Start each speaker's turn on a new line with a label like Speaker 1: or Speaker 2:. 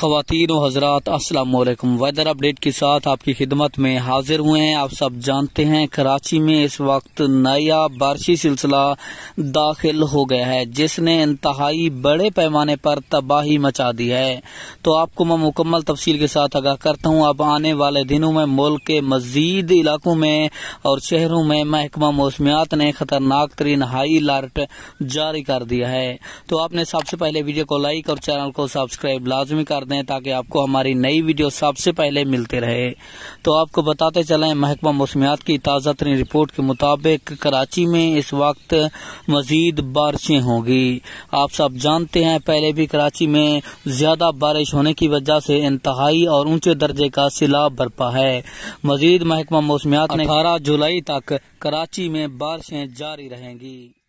Speaker 1: खातन हजरात असलकम वेदर अपडेट के साथ आपकी खिदमत में हाजिर हुए हैं आप सब जानते हैं कराची में इस वक्त नया बारिशी सिलसिला दाखिल हो गया है जिसने इंतहाई बड़े पैमाने पर तबाही मचा दी है तो आपको मैं मुकम्मल तफसील के साथ आगाह करता हूँ अब आने वाले दिनों में मुल्क के मजीद इलाकों में और शहरों में महकमा मौसमियात ने खतरनाक तरीन हाई अलर्ट जारी कर दिया है तो आपने सबसे पहले वीडियो को लाइक और चैनल को सब्सक्राइब लाजमी कर करते हैं ताकि आपको हमारी नई वीडियो सबसे पहले मिलते रहे तो आपको बताते चलें महकमा मौसमियात की ताज़ा तरीन रिपोर्ट के मुताबिक कराची में इस वक्त मजीद बारिशें होंगी आप सब जानते हैं पहले भी कराची में ज़्यादा बारिश होने की वजह से इंतहाई और ऊंचे दर्जे का सिलाब बरपा है मजीद महकमा मौसमियात ने अठारह जुलाई तक कराची में
Speaker 2: बारिशें जारी रहेंगी